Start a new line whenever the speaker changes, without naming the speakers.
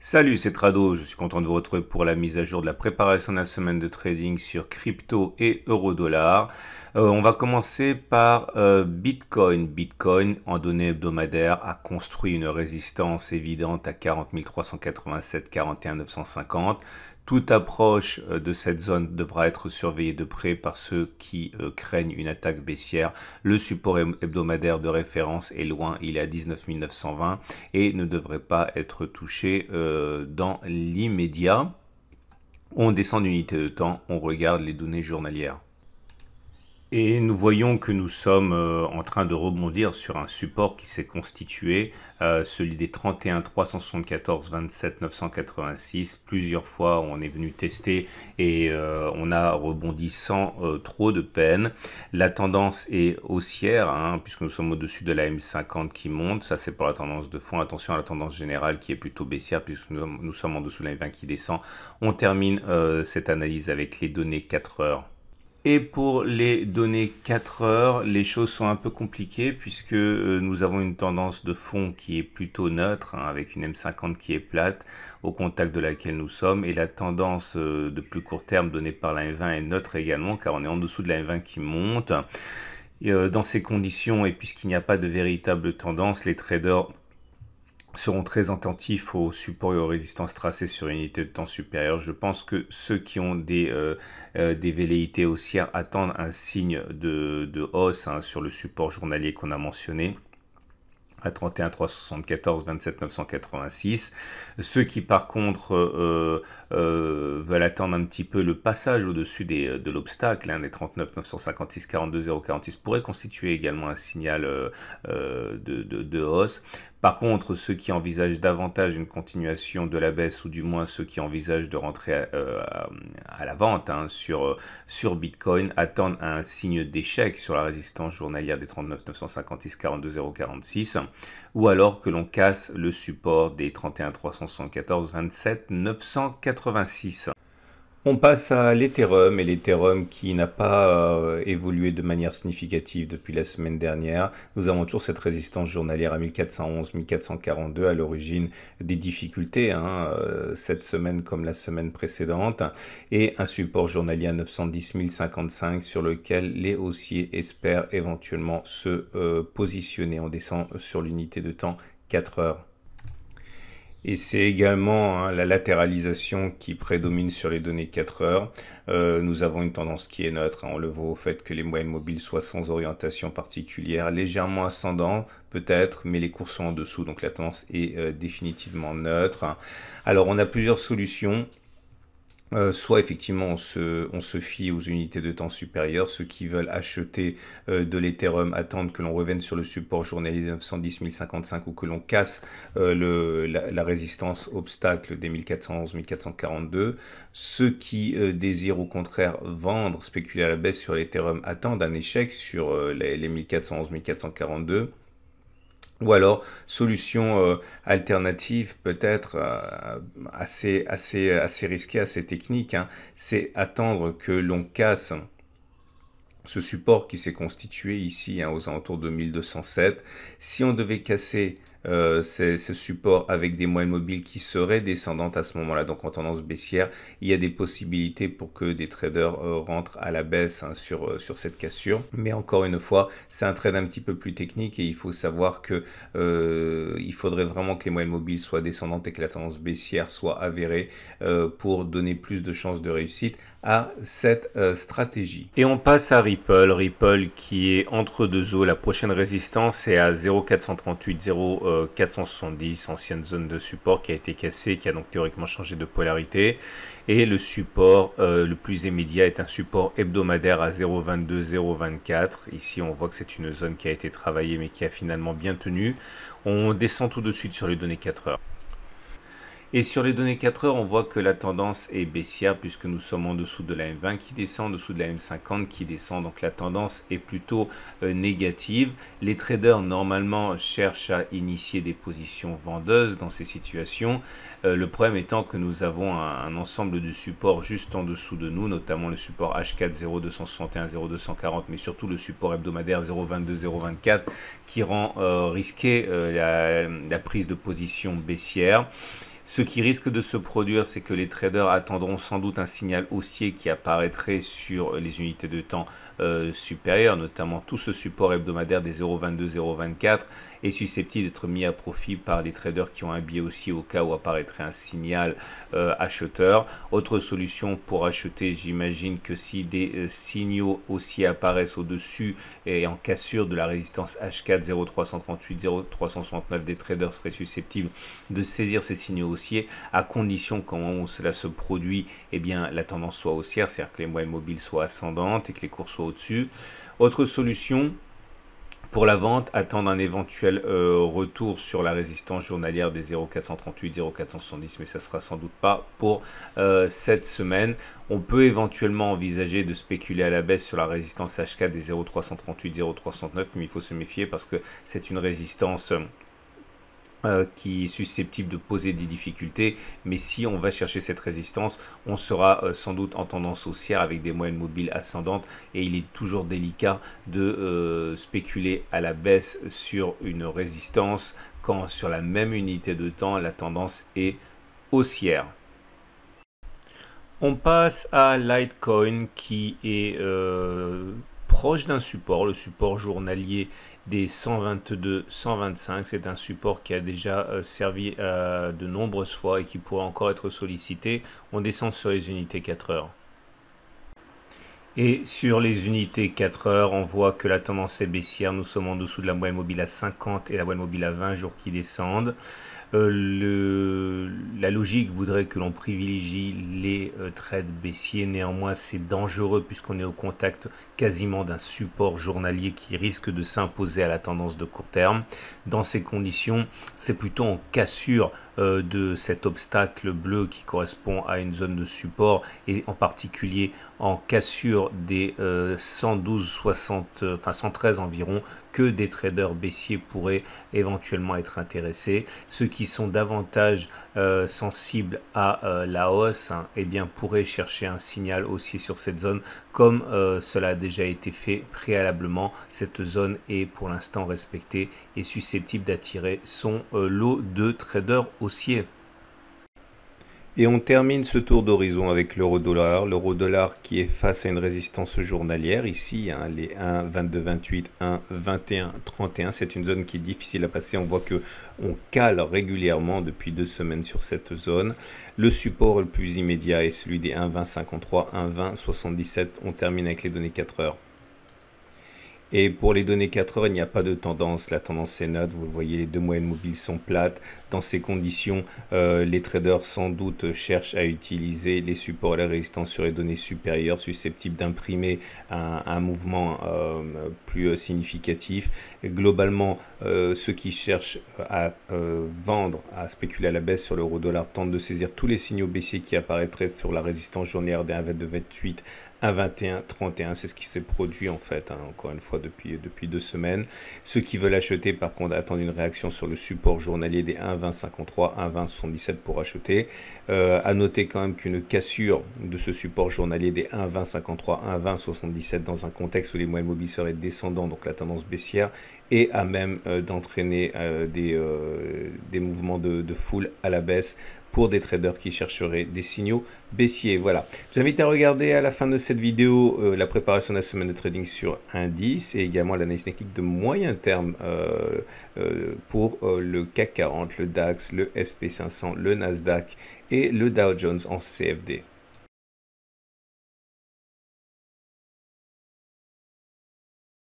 Salut, c'est Trado, je suis content de vous retrouver pour la mise à jour de la préparation de la semaine de trading sur crypto et euro-dollar. Euh, on va commencer par euh, Bitcoin. Bitcoin, en données hebdomadaires, a construit une résistance évidente à 40 387, 41 950. Toute approche euh, de cette zone devra être surveillée de près par ceux qui euh, craignent une attaque baissière. Le support hebdomadaire de référence est loin, il est à 19 920 et ne devrait pas être touché euh, dans l'immédiat. On descend d'unité de temps, on regarde les données journalières. Et nous voyons que nous sommes euh, en train de rebondir sur un support qui s'est constitué, euh, celui des 31 374 27 986. Plusieurs fois, on est venu tester et euh, on a rebondi sans trop de peine. La tendance est haussière, hein, puisque nous sommes au-dessus de la M50 qui monte. Ça, c'est pour la tendance de fond. Attention à la tendance générale qui est plutôt baissière, puisque nous, nous sommes en dessous de la M20 qui descend. On termine cette analyse avec les données 4 heures. Et pour les données 4 heures, les choses sont un peu compliquées puisque euh, nous avons une tendance de fond qui est plutôt neutre, hein, avec une M50 qui est plate, au contact de laquelle nous sommes, et la tendance euh, de plus court terme donnée par la M20 est neutre également, car on est en dessous de la M20 qui monte. Euh, dans ces conditions, et puisqu'il n'y a pas de véritable tendance, les traders seront très attentifs aux supports et aux résistances tracées sur une unité de temps supérieure. Je pense que ceux qui ont des, euh, euh, des velléités haussières attendent un signe de, hausse hein, sur le support journalier qu'on a mentionné à 31 374 27 986. Ceux qui par contre euh, veulent attendre un petit peu le passage au-dessus des, de l'obstacle, un hein, des 39 956 42 046 pourrait constituer également un signal de, de, de, hausse. Par contre, ceux qui envisagent davantage une continuation de la baisse, ou du moins ceux qui envisagent de rentrer euh, à, la vente hein, euh, sur, Bitcoin, attendent un signe d'échec sur la résistance journalière des 39 956 42 046, ou alors que l'on casse le support des 31 374 986. On passe à l'Ethereum et l'Ethereum qui n'a pas euh, évolué de manière significative depuis la semaine dernière. Nous avons toujours cette résistance journalière à 1411, 1442 à l'origine des difficultés hein, euh, cette semaine comme la semaine précédente et un support journalier à 910 1055 sur lequel les haussiers espèrent éventuellement se euh, positionner. en descend sur l'unité de temps 4 heures. Et c'est également hein, la latéralisation qui prédomine sur les données 4 heures. Euh, nous avons une tendance qui est neutre. Hein. on le voit au fait que les moyennes mobiles soient sans orientation particulière, légèrement ascendant peut-être, mais les cours sont en dessous. Donc la tendance est euh, définitivement neutre. Alors on a plusieurs solutions. Euh, soit effectivement on se, on se, fie aux unités de temps supérieures, ceux qui veulent acheter euh, de l'Ethereum attendent que l'on revienne sur le support journalier 910 055 ou que l'on casse euh, le, la, résistance obstacle des 1411 1442. Ceux qui désirent au contraire vendre, spéculer à la baisse sur l'Ethereum attendent un échec sur les, les 1411 1442 ou alors solution euh, alternative peut-être euh, assez assez assez risquée, assez technique, hein, c'est attendre que l'on casse ce support qui s'est constitué ici hein, aux alentours de 1207. Si on devait casser euh, ce support avec des moyennes mobiles qui seraient descendantes à ce moment-là, donc en tendance baissière, il y a des possibilités pour que des traders euh, rentrent à la baisse hein, sur, euh, sur cette cassure. Mais encore une fois, c'est un trade un petit peu plus technique et il faut savoir que il faudrait vraiment que les moyennes mobiles soient descendantes et que la tendance baissière soit avérée pour donner plus de chances de réussite à cette stratégie. Et on passe à Ripple, Ripple qui est entre deux eaux, la prochaine résistance est à 0,438, 470, ancienne zone de support qui a été cassée, qui a donc théoriquement changé de polarité. Et le support euh, le plus immédiat est un support hebdomadaire à 0,22, 0,24. Ici, on voit que c'est une zone qui a été travaillée mais qui a finalement bien tenu. On descend tout de suite sur les données 4 heures. Et sur les données 4 heures, on voit que la tendance est baissière puisque nous sommes en dessous de la M20 qui descend, en dessous de la M50 qui descend. Donc la tendance est plutôt euh, négative. Les traders normalement cherchent à initier des positions vendeuses dans ces situations. Euh, le problème étant que nous avons un, ensemble de supports juste en dessous de nous, notamment le support H4 0261 0240, mais surtout le support hebdomadaire 022 024 qui rend euh, risqué la prise de position baissière. Ce qui risque de se produire, c'est que les traders attendront sans doute un signal haussier qui apparaîtrait sur les unités de temps euh, supérieures, notamment tout ce support hebdomadaire des 0,22, 0,24 est susceptible d'être mis à profit par les traders qui ont un biais aussi au cas où apparaîtrait un signal euh, acheteur. Autre solution pour acheter, j'imagine que si des euh, signaux haussiers apparaissent au-dessus et en cassure de la résistance H4 0338 0369 des traders seraient susceptibles de saisir ces signaux à condition quand cela se produit, eh bien, la tendance soit haussière, c'est-à-dire que les moyennes mobiles soient ascendantes et que les cours soient au-dessus. Autre solution, pour la vente, attendre un éventuel euh, retour sur la résistance journalière des 0,438, 0,470, mais ça sera sans doute pas pour euh, cette semaine. On peut éventuellement envisager de spéculer à la baisse sur la résistance H4 des 0,338, 0,369, mais il faut se méfier parce que c'est une résistance... Euh, qui est susceptible de poser des difficultés, mais si on va chercher cette résistance, on sera euh, sans doute en tendance haussière avec des moyennes mobiles ascendantes et il est toujours délicat de euh, spéculer à la baisse sur une résistance quand sur la même unité de temps la tendance est haussière. On passe à Litecoin qui est proche d'un support, le support journalier des 122-125. C'est un support qui a déjà euh, servi euh, de nombreuses fois et qui pourrait encore être sollicité. On descend sur les unités 4 heures. Et sur les unités 4 heures, on voit que la tendance est baissière. Nous sommes en dessous de la moyenne mobile à 50 et la moyenne mobile à 20 jours qui descendent. Euh, la logique voudrait que l'on privilégie les euh, trades baissiers. Néanmoins, c'est dangereux puisqu'on est au contact quasiment d'un support journalier qui risque de s'imposer à la tendance de court terme. Dans ces conditions, c'est plutôt en cassure euh, de cet obstacle bleu qui correspond à une zone de support et en particulier en cassure des 112, euh, 60, euh, enfin 113 environ que des traders baissiers pourraient éventuellement être intéressés. Ceux qui sont davantage sensibles à la hausse et hein, eh bien, pourraient chercher un signal aussi sur cette zone comme cela a déjà été fait préalablement. Cette zone est pour l'instant respectée et susceptible d'attirer son lot de traders haussiers. Et on termine ce tour d'horizon avec l'euro-dollar. L'euro-dollar qui est face à une résistance journalière ici, hein, les 1, 22, 28, 1, 21, 31. C'est une zone qui est difficile à passer. On voit que on cale régulièrement depuis deux semaines sur cette zone. Le support le plus immédiat est celui des 1, 20, 53, 1, 20, 77. On termine avec les données 4 heures. Et pour les données 80 il n'y a pas de tendance. La tendance est neutre. Vous le voyez, les deux moyennes mobiles sont plates. Dans ces conditions, euh, les traders sans doute cherchent à utiliser les supports et la résistance sur les données supérieures susceptibles d'imprimer un, mouvement euh, plus euh, significatif. globalement, euh, ceux qui cherchent à euh, vendre, à spéculer à la baisse sur l'euro dollar tentent de saisir tous les signaux baissiers qui apparaîtraient sur la résistance journalière des 1,22-28 à 21, 31, c'est ce qui s'est produit en fait, hein, encore une fois depuis, depuis deux semaines. Ceux qui veulent acheter par contre attendent une réaction sur le support journalier des 1,2053, 77 pour acheter. A euh, noter quand même qu'une cassure de ce support journalier des 1,2053, 77 dans un contexte où les moyens mobiles seraient descendants, donc la tendance baissière et à même euh, d'entraîner euh, euh, des, mouvements de, foule à la baisse pour des traders qui chercheraient des signaux baissiers. Voilà. Je vous invite à regarder à la fin de cette vidéo la préparation de la semaine de trading sur indice et également l'analyse technique de moyen terme pour le CAC 40, le DAX, le SP500, le Nasdaq et le Dow Jones en CFD.